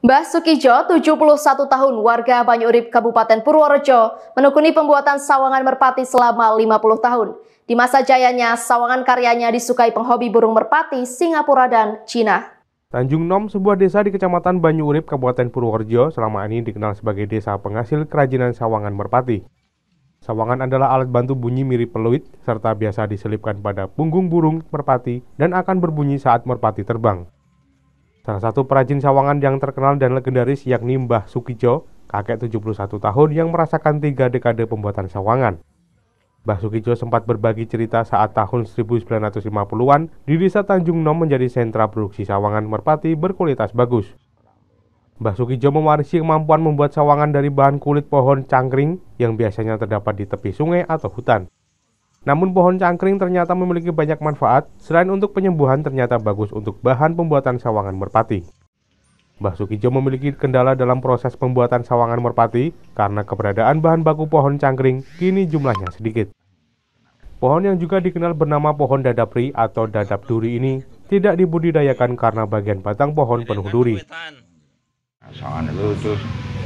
Mbah Sukijo, 71 tahun, warga Banyurip, Kabupaten Purworejo, menekuni pembuatan sawangan merpati selama 50 tahun. Di masa jayanya, sawangan karyanya disukai penghobi burung merpati Singapura dan Cina. Tanjung Nom, sebuah desa di Kecamatan Banyu Urip, Kabupaten Purworejo, selama ini dikenal sebagai desa penghasil kerajinan sawangan merpati. Sawangan adalah alat bantu bunyi mirip peluit, serta biasa diselipkan pada punggung burung merpati dan akan berbunyi saat merpati terbang. Salah satu perajin sawangan yang terkenal dan legendaris yakni Mbah Sukijo, kakek 71 tahun yang merasakan tiga dekade pembuatan sawangan. Mbah Sukijo sempat berbagi cerita saat tahun 1950-an di desa Tanjung Nom menjadi sentra produksi sawangan merpati berkualitas bagus. Mbah Sukijo mewarisi kemampuan membuat sawangan dari bahan kulit pohon cangkring yang biasanya terdapat di tepi sungai atau hutan. Namun pohon cangkring ternyata memiliki banyak manfaat, selain untuk penyembuhan ternyata bagus untuk bahan pembuatan sawangan merpati. Mbah Sukijo memiliki kendala dalam proses pembuatan sawangan merpati karena keberadaan bahan baku pohon cangkring kini jumlahnya sedikit. Pohon yang juga dikenal bernama pohon dadapri atau dadap duri ini tidak dibudidayakan karena bagian batang pohon penuh duri. Sawangan itu,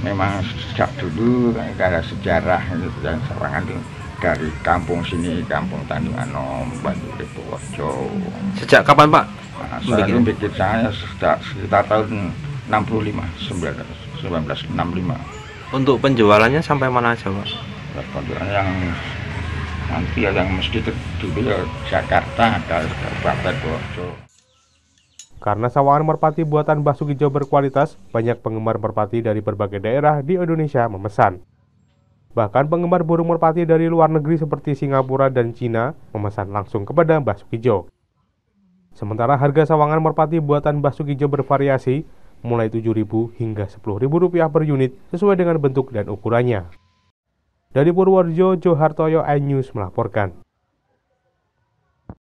memang sejak dulu karena sejarah dan sawangan itu dari kampung sini kampung Tanjung Anom Batu Purworejo sejak kapan Pak nah, saya bikin? saya sejak sekitar tahun 65 1965 untuk penjualannya sampai mana aja Pak penjualan yang nanti yang mesti dulu ya Jakarta ada Kabupaten Purworejo karena sawahan merpati buatan Basuki Jo berkualitas, banyak penggemar merpati dari berbagai daerah di Indonesia memesan. Bahkan penggemar burung merpati dari luar negeri seperti Singapura dan Cina memesan langsung kepada Mbah Sukijo. Sementara harga sawangan merpati buatan Mbah Sukijo bervariasi, mulai Rp7.000 hingga Rp10.000 per unit sesuai dengan bentuk dan ukurannya. Dari Purworejo, Johartoyo iNews melaporkan.